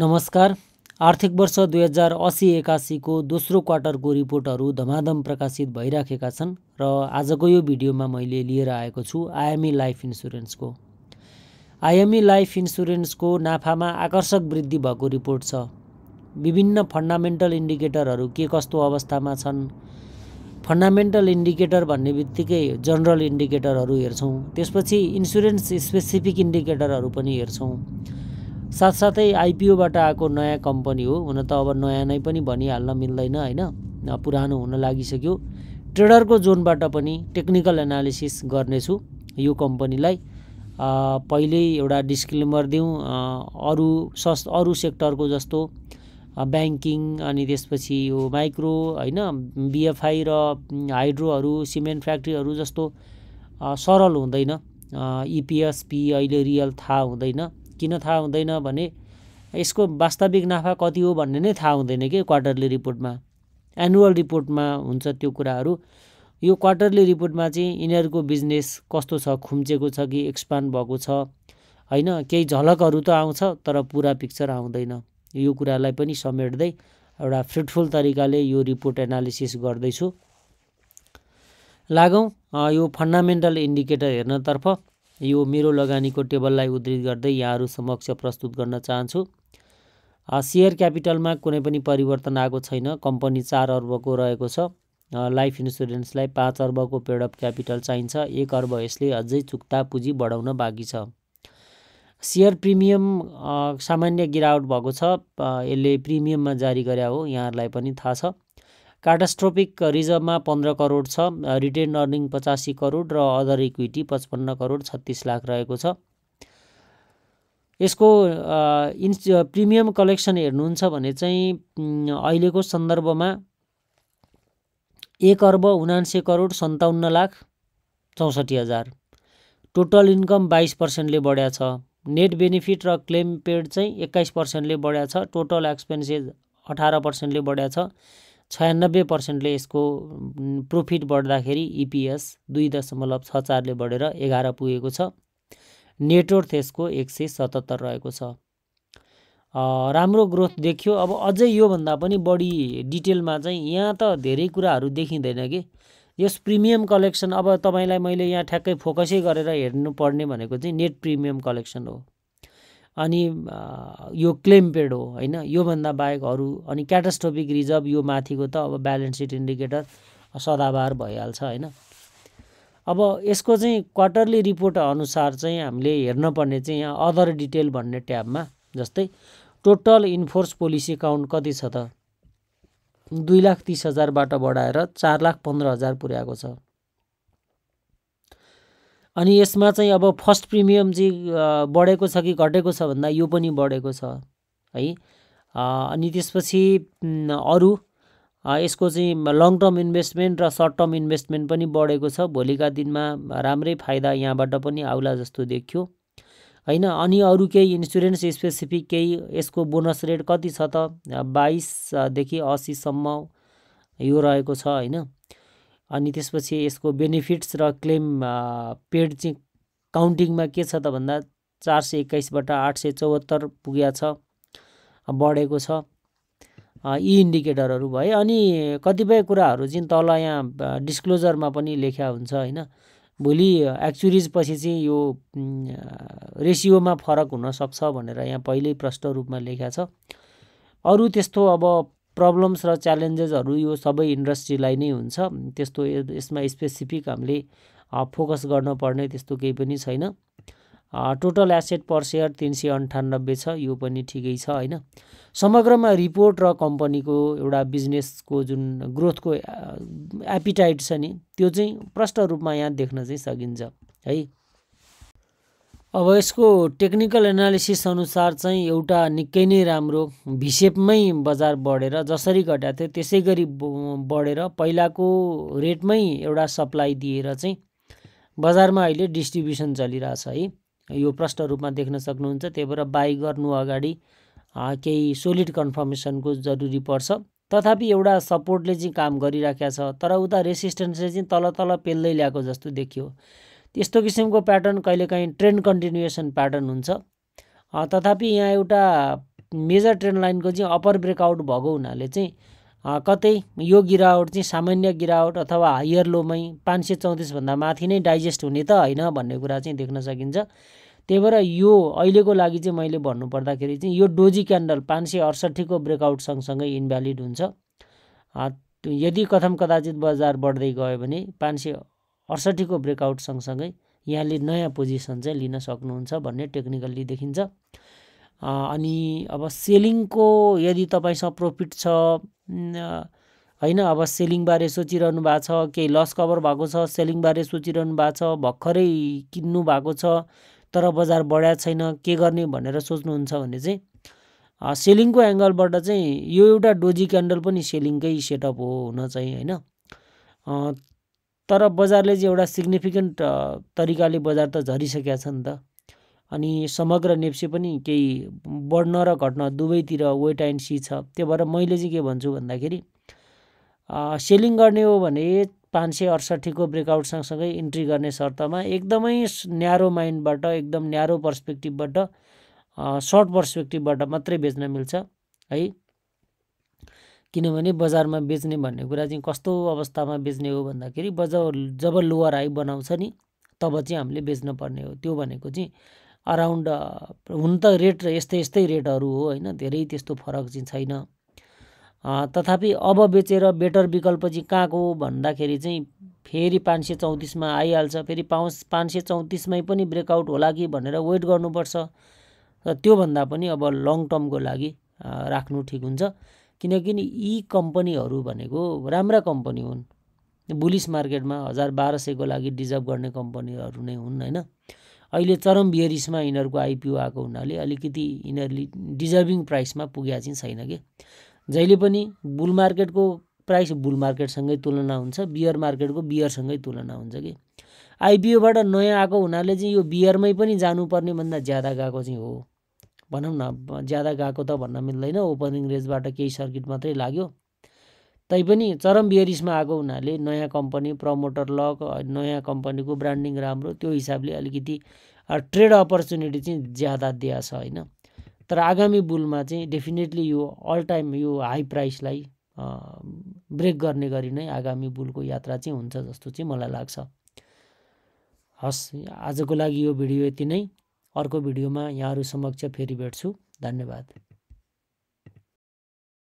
नमस्कार आर्थिक वर्ष दुई हजार असी एकासीको दोस्रो क्वार्टरको रिपोर्टहरू धमाधम प्रकाशित भइराखेका छन् र आजको यो भिडियोमा मैले लिएर आएको छु आयामी लाइफ इन्सुरेन्सको आयामी लाइफ इन्सुरेन्सको नाफामा आकर्षक वृद्धि भएको रिपोर्ट छ विभिन्न फन्डामेन्टल इन्डिकेटरहरू के कस्तो अवस्थामा छन् फन्डामेन्टल इन्डिकेटर भन्ने बित्तिकै जनरल इन्डिकेटरहरू हेर्छौँ त्यसपछि इन्सुरेन्स स्पेसिफिक इन्डिकेटरहरू पनि हेर्छौँ साथसाथै आइपिओबाट आएको नयाँ कम्पनी हो हुन त अब नयाँ नै पनि भनिहाल्न मिल्दैन होइन पुरानो हुन लागिसक्यो ट्रेडरको जोनबाट पनि टेक्निकल एनालिसिस गर्नेछु यो कम्पनीलाई पहिल्यै एउटा डिस्क्लेमर दिउँ अरू सस् अरू सेक्टरको जस्तो ब्याङ्किङ अनि त्यसपछि यो माइक्रो होइन बिएफआई र हाइड्रोहरू सिमेन्ट फ्याक्ट्रीहरू जस्तो सरल हुँदैन इपिएसपी अहिले रियल थाहा हुँदैन किन थाहा हुँदैन भने यसको वास्तविक नाफा कति हो भन्ने नै थाहा हुँदैन कि क्वार्टरली रिपोर्टमा एनुअल रिपोर्टमा हुन्छ त्यो कुराहरू यो क्वार्टरली रिपोर्टमा चाहिँ यिनीहरूको बिजनेस कस्तो छ खुम्चेको छ कि एक्सपान्ड भएको छ होइन केही झलकहरू त आउँछ तर पुरा पिक्चर आउँदैन यो कुरालाई पनि समेट्दै एउटा फ्रुटफुल तरिकाले यो रिपोर्ट एनालिसिस गर्दैछु लागौँ यो फन्डामेन्टल इन्डिकेटर हेर्नतर्फ यो मेरो लगानीको टेबललाई उद्धित गर्दै यहाँहरू समक्ष प्रस्तुत गर्न चाहन्छु सेयर क्यापिटलमा कुनै पनि परिवर्तन आएको छैन कम्पनी चार अर्बको रहेको छ लाइफ इन्सुरेन्सलाई पाँच अर्बको पेड अफ क्यापिटल चाहिन्छ एक अर्ब यसले अझै चुक्ता पुँजी बढाउन बाँकी छ सेयर प्रिमियम सामान्य गिरावट भएको छ यसले प्रिमियममा जारी गरे हो यहाँहरूलाई पनि थाहा छ काटास्ट्रोपिक रिजर्भमा पन्ध्र करोड छ रिटेन अर्निङ पचासी करोड र अदर इक्विटी पचपन्न करोड छत्तिस लाख रहेको छ यसको इन्स प्रिमियम कलेक्सन हेर्नुहुन्छ भने चाहिँ अहिलेको सन्दर्भमा एक अर्ब उनान्से करोड सन्ताउन्न लाख चौसठी हजार टोटल इन्कम बाइस पर्सेन्टले बढ्या छ नेट बेनिफिट र क्लेम पेड चाहिँ एक्काइस पर्सेन्टले बढ्या छ टोटल एक्सपेन्सेस अठार पर्सेन्टले बढ्या छ छयानब्बे पर्सेन्टले यसको प्रोफिट बढ्दाखेरि इपिएस e दुई दशमलव छ चारले बढेर एघार पुगेको छ नेटवर्थ यसको एक सय सतहत्तर रहेको छ राम्रो ग्रोथ देखियो अब अझै योभन्दा पनि बढी डिटेलमा चाहिँ यहाँ त धेरै कुराहरू देखिँदैन कि यस प्रिमियम कलेक्सन अब तपाईँलाई मैले यहाँ ठ्याक्कै फोकसै गरेर हेर्नुपर्ने भनेको चाहिँ नेट प्रिमियम कलेक्सन हो अनि यो क्लेम पेड हो होइन योभन्दा बाहेक अरू अनि क्याटास्ट्रोफिक रिजर्भ यो माथिको त अब ब्यालेन्स सिट इन्डिकेटर सदाबार भइहाल्छ होइन अब यसको चाहिँ क्वार्टरली रिपोर्ट अनुसार चाहिँ हामीले हेर्नुपर्ने चाहिँ यहाँ अदर डिटेल भन्ने ट्याबमा जस्तै टोटल इन्फोर्स पोलिसी काउन्ट कति छ त दुई लाख तिस हजारबाट बढाएर चार लाख पन्ध्र हजार पुर्याएको छ अनि यसमा चाहिँ अब फर्स्ट प्रिमियम चाहिँ बढेको छ कि घटेको छ भन्दा यो पनि बढेको छ है अनि त्यसपछि अरू यसको चाहिँ लङ टर्म इन्भेस्टमेन्ट र सर्ट टर्म इन्भेस्टमेन्ट पनि बढेको छ भोलिका दिनमा राम्रै फाइदा यहाँबाट पनि आउला जस्तो देखियो होइन अनि अरू केही इन्सुरेन्स स्पेसिफिक केही यसको बोनस रेट कति छ त बाइसदेखि असीसम्म यो रहेको छ होइन अनि त्यसपछि यसको बेनिफिट्स र क्लेम पेड चाहिँ काउन्टिङमा के छ त भन्दा चार सय एक्काइसबाट आठ सय चौहत्तर पुग्या छ बढेको छ यी इन्डिकेटरहरू भए अनि कतिपय कुराहरू चाहिँ तल यहाँ डिस्क्लोजरमा पनि लेख्या हुन्छ होइन भोलि एक्चुरिज पछि चाहिँ यो रेसियोमा फरक हुनसक्छ भनेर यहाँ पहिल्यै प्रष्ट रूपमा लेख्या छ अरू त्यस्तो अब प्रब्लम्स र च्यालेन्जेसहरू यो सबै इन्डस्ट्रीलाई नै हुन्छ त्यस्तो यसमा स्पेसिफिक हामीले फोकस गर्नुपर्ने त्यस्तो केही पनि छैन टोटल एसेट पर सेयर तिन सय अन्ठानब्बे छ यो पनि ठिकै छ होइन समग्रमा रिपोर्ट र कम्पनीको एउटा बिजनेसको जुन ग्रोथको एपिटाइट छ नि त्यो चाहिँ प्रष्ट रूपमा यहाँ देख्न चाहिँ सकिन्छ है अब यसको टेक्निकल एनालिसिस अनुसार चाहिँ एउटा निकै नै राम्रो भिसेपमै बजार बढेर जसरी घटाएको थियो त्यसै गरी बढेर पहिलाको रेटमै एउटा सप्लाई दिएर चाहिँ बजारमा अहिले डिस्ट्रिब्युसन चलिरहेछ है यो प्रष्ट रूपमा देख्न सक्नुहुन्छ त्यही भएर बाई गर्नु अगाडि केही सोलिड कन्फर्मेसनको जरुरी पर्छ तथापि एउटा सपोर्टले चाहिँ काम गरिराखेको छ तर उता रेसिस्टेन्सले चाहिँ तल तल पेल्दै ल्याएको जस्तो देखियो त्यस्तो किसिमको प्याटर्न कहिलेकाहीँ ट्रेन्ड कन्टिन्युएसन प्याटर्न हुन्छ तथापि यहाँ एउटा मेजर ट्रेन्ड लाइनको चाहिँ अप्पर ब्रेकआउट भएको हुनाले चाहिँ कतै यो गिरावट चाहिँ सामान्य गिरावट अथवा हायर लोमै पाँच सय चौतिसभन्दा माथि नै डाइजेस्ट हुने त होइन भन्ने कुरा चाहिँ देख्न सकिन्छ त्यही भएर यो अहिलेको लागि चाहिँ मैले भन्नुपर्दाखेरि चाहिँ यो डोजी क्यान्डल पाँच सय अडसट्ठीको ब्रेकआउट सँगसँगै इन्भ्यालिड हुन्छ यदि कथम कदाचित बजार बढ्दै गयो भने पाँच सय अडसट्ठीको ब्रेकआउट सँगसँगै यहाँले नयाँ पोजिसन चाहिँ लिन सक्नुहुन्छ भन्ने टेक्निकल्ली देखिन्छ अनि अब सेलिङको यदि तपाईँसँग प्रफिट छ होइन अब सेलिङबारे सोचिरहनु भएको छ केही लस कभर भएको छ सेलिङबारे सोचिरहनु भएको छ भर्खरै किन्नु भएको छ तर बजार बढाएको छैन के गर्ने भनेर सोच्नुहुन्छ भने चाहिँ सेलिङको एङ्गलबाट चाहिँ यो एउटा डोजी क्यान्डल पनि सेलिङकै सेटअप हो हुन चाहिँ होइन तर बजारले चाहिँ एउटा सिग्निफिकेन्ट तरिकाले बजार त झरिसकेका छ नि त अनि समग्र नेप्से पनि केही बढ्न र घट्न दुवैतिर वेट एन्ड सी छ त्यो भएर मैले चाहिँ के भन्छु भन्दाखेरि सेलिङ गर्ने हो भने पाँच सय अडसट्ठीको ब्रेकआउट सँगसँगै इन्ट्री गर्ने शर्तमा एकदमै न्यारो माइन्डबाट एकदम न्यारो पर्सपेक्टिभबाट सर्ट पर्सपेक्टिभबाट मात्रै बेच्न मिल्छ है किनभने बजारमा बेच्ने भन्ने कुरा चाहिँ कस्तो अवस्थामा बेच्ने हो भन्दाखेरि बज जब लोवर हाई बनाउँछ नि तब चाहिँ हामीले बेच्न पर्ने हो त्यो भनेको चाहिँ अराउन्ड हुन त रेट यस्तै यस्तै रेटहरू हो होइन धेरै त्यस्तो फरक चाहिँ छैन तथापि अब बेचेर बेटर विकल्प चाहिँ कहाँको भन्दाखेरि चाहिँ फेरि पाँच सय चौतिसमा आइहाल्छ फेरि पाँच पाँच सय चौतिसमै पनि ब्रेकआउट होला कि भनेर वेट गर्नुपर्छ र त्योभन्दा पनि अब लङ टर्मको लागि राख्नु ठिक हुन्छ किनकि यी कम्पनीहरू भनेको राम्रा कम्पनी हुन् बुलिस मार्केटमा हजार बाह्र सयको लागि डिजर्भ गर्ने कम्पनीहरू नै हुन् होइन अहिले चरम बियरिसमा यिनीहरूको आइपिओ आएको हुनाले अलिकति यिनीहरूले डिजर्भिङ प्राइसमा पुगेका चाहिँ छैन कि जहिले पनि बुल मार्केटको प्राइस बुल मार्केटसँगै तुलना हुन्छ बियर मार्केटको बियरसँगै तुलना हुन्छ कि आइपिओबाट नयाँ आएको हुनाले चाहिँ यो बियरमै पनि जानुपर्ने भन्दा ज्यादा गएको चाहिँ हो भनौँ न ज्यादा गएको त भन्न मिल्दैन ओपनिङ रेन्जबाट केही सर्किट मात्रै लाग्यो तैपनि चरम बियरिसमा आएको हुनाले नयाँ कम्पनी प्रमोटर लक नयाँ कम्पनीको ब्रान्डिङ राम्रो त्यो हिसाबले अलिकति ट्रेड अपर्च्युनिटी चाहिँ ज्यादा दिएको छ होइन तर आगामी बुलमा चाहिँ डेफिनेटली यो अल टाइम यो हाई प्राइसलाई ब्रेक गर्ने गरी नै आगामी बुलको यात्रा चाहिँ हुन्छ जस्तो चाहिँ मलाई लाग्छ हस् आजको लागि यो भिडियो यति नै अर्को में यहाँ समक्ष फेरी भेट्सु धन्यवाद